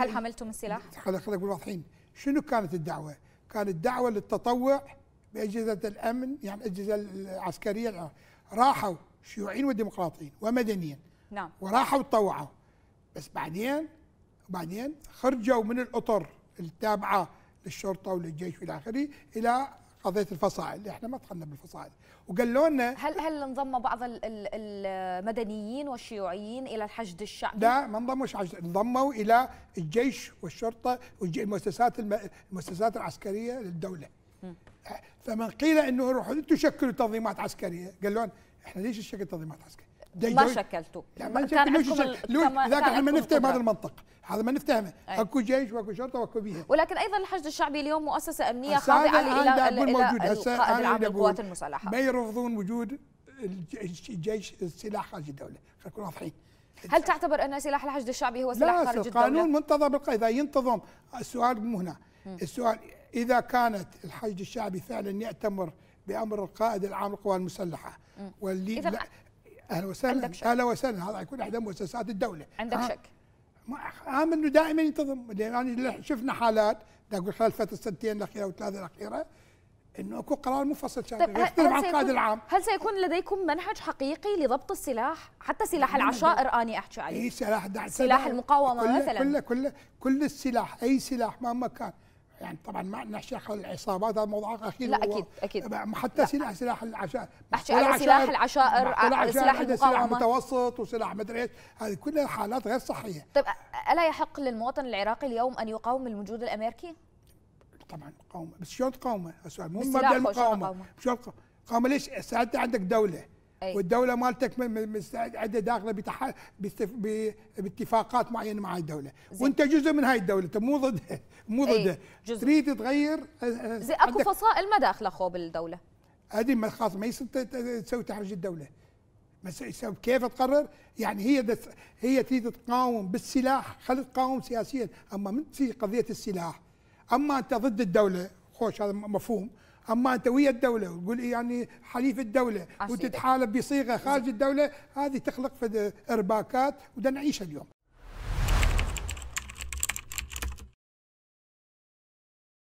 هل حملتم السلاح؟ خلينا خلينا واضحين شنو كانت الدعوه؟ كانت دعوه للتطوع باجهزه الامن يعني الاجهزه العسكريه راحوا شيوعيين وديمقراطيين ومدنيين نعم وراحوا تطوعوا بس بعدين بعدين خرجوا من الاطر التابعه للشرطه وللجيش والى اخره الى قضيه الفصائل احنا ما دخلنا بالفصائل وقالوا لنا هل هل انضم بعض المدنيين والشيوعيين الى الحشد الشعبي لا ما انضموش حشد انضموا الى الجيش والشرطه والمؤسسات المؤسسات العسكريه للدوله فمن قيل انه روحوا انتم شكلوا تنظيمات عسكريه قالوا لنا احنا ليش نشكل تنظيمات عسكريه ما شكلته ما شكلته ذاك احنا ما نفتهم هذا المنطق هذا ما نفتهمه اكو جيش واكو شرطه واكو بيها ولكن ايضا الحشد الشعبي اليوم مؤسسه امنيه خاضعه الى القائد العام للقوات المسلحه ما يرفضون وجود الجيش السلاح خارج الدوله خلينا نكون واضحين هل تعتبر ان سلاح الحشد الشعبي هو سلاح خارج الدوله؟ لا قانون منتظم اذا ينتظم السؤال مو هنا السؤال اذا كانت الحشد الشعبي فعلا ياتمر بامر القائد العام للقوات المسلحه واللي اهلا وسهلا عندك شك. اهلا وسهلا هذا يكون احدى مؤسسات الدوله عندك شك عام انه دائما ينتظم يعني شفنا حالات اقول خلال فتره السنتين الاخيره والثلاثه الاخيره انه اكو قرار مفصل شامل طيب، يختلف عن القائد العام هل سيكون لديكم منهج حقيقي لضبط السلاح حتى سلاح العشائر اني احكي عليه اي سلاح سلاح المقاومه كل مثلا كله كله كل السلاح اي سلاح مهما كان يعني طبعا ما نحكي حول العصابات هذا موضوع اخير لا اكيد اكيد حتى سلاح سلاح العشائر بحكي على سلاح العشائر سلاح سلاح متوسط وسلاح مدري ايش هذه كلها حالات غير صحيه طيب الا يحق للمواطن العراقي اليوم ان يقاوم الوجود الامريكي؟ طبعا مقاومه بس شلون تقاومه؟ السؤال مو مبدا المقاومه شلون تقاومه؟ ليش؟ ساعتها عندك دوله أي. والدوله مالتك مستعده داخله بتح... بتف... باتفاقات معينه مع الدوله زي. وانت جزء من هاي الدوله انت مو ضدها مو ضدها تريد تغير زي اكو فصائل ما داخله خو بالدوله هذه ما خاص ما يصير تسوي تحرج الدوله بس كيف تقرر؟ يعني هي دس هي تريد تقاوم بالسلاح خلي تقاوم سياسيا اما من قضيه السلاح اما انت ضد الدوله خوش هذا مفهوم اما انت ويا الدوله وتقول إيه يعني حليف الدوله وتتحالف بصيغه خارج الدوله هذه تخلق ارباكات وده نعيشها اليوم